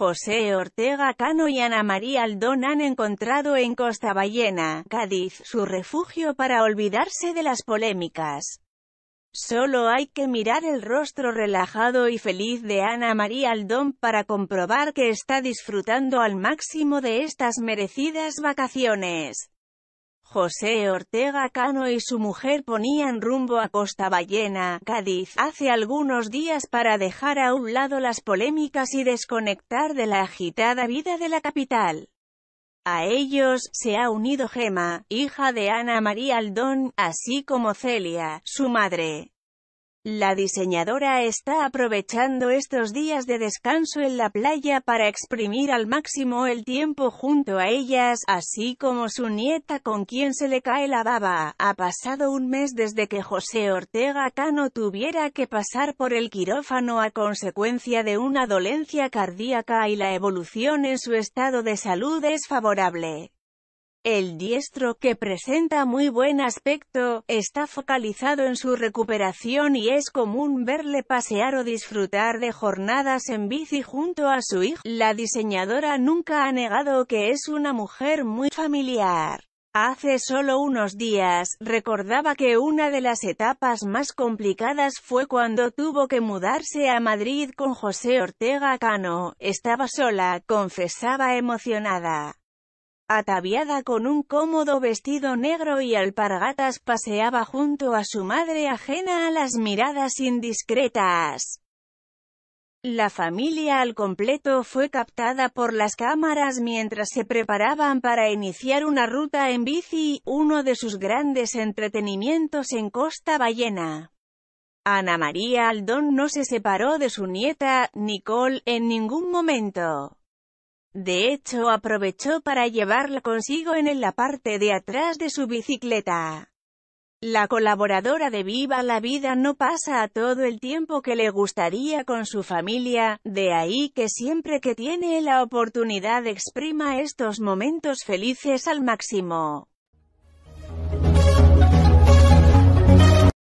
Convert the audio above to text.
José Ortega Cano y Ana María Aldón han encontrado en Costa Ballena, Cádiz, su refugio para olvidarse de las polémicas. Solo hay que mirar el rostro relajado y feliz de Ana María Aldón para comprobar que está disfrutando al máximo de estas merecidas vacaciones. José Ortega Cano y su mujer ponían rumbo a Costa Ballena, Cádiz, hace algunos días para dejar a un lado las polémicas y desconectar de la agitada vida de la capital. A ellos, se ha unido Gema, hija de Ana María Aldón, así como Celia, su madre. La diseñadora está aprovechando estos días de descanso en la playa para exprimir al máximo el tiempo junto a ellas, así como su nieta con quien se le cae la baba. Ha pasado un mes desde que José Ortega Cano tuviera que pasar por el quirófano a consecuencia de una dolencia cardíaca y la evolución en su estado de salud es favorable. El diestro, que presenta muy buen aspecto, está focalizado en su recuperación y es común verle pasear o disfrutar de jornadas en bici junto a su hijo. La diseñadora nunca ha negado que es una mujer muy familiar. Hace solo unos días, recordaba que una de las etapas más complicadas fue cuando tuvo que mudarse a Madrid con José Ortega Cano, estaba sola, confesaba emocionada. Ataviada con un cómodo vestido negro y alpargatas paseaba junto a su madre ajena a las miradas indiscretas. La familia al completo fue captada por las cámaras mientras se preparaban para iniciar una ruta en bici, uno de sus grandes entretenimientos en Costa Ballena. Ana María Aldón no se separó de su nieta, Nicole, en ningún momento. De hecho aprovechó para llevarla consigo en la parte de atrás de su bicicleta. La colaboradora de Viva la Vida no pasa a todo el tiempo que le gustaría con su familia, de ahí que siempre que tiene la oportunidad exprima estos momentos felices al máximo.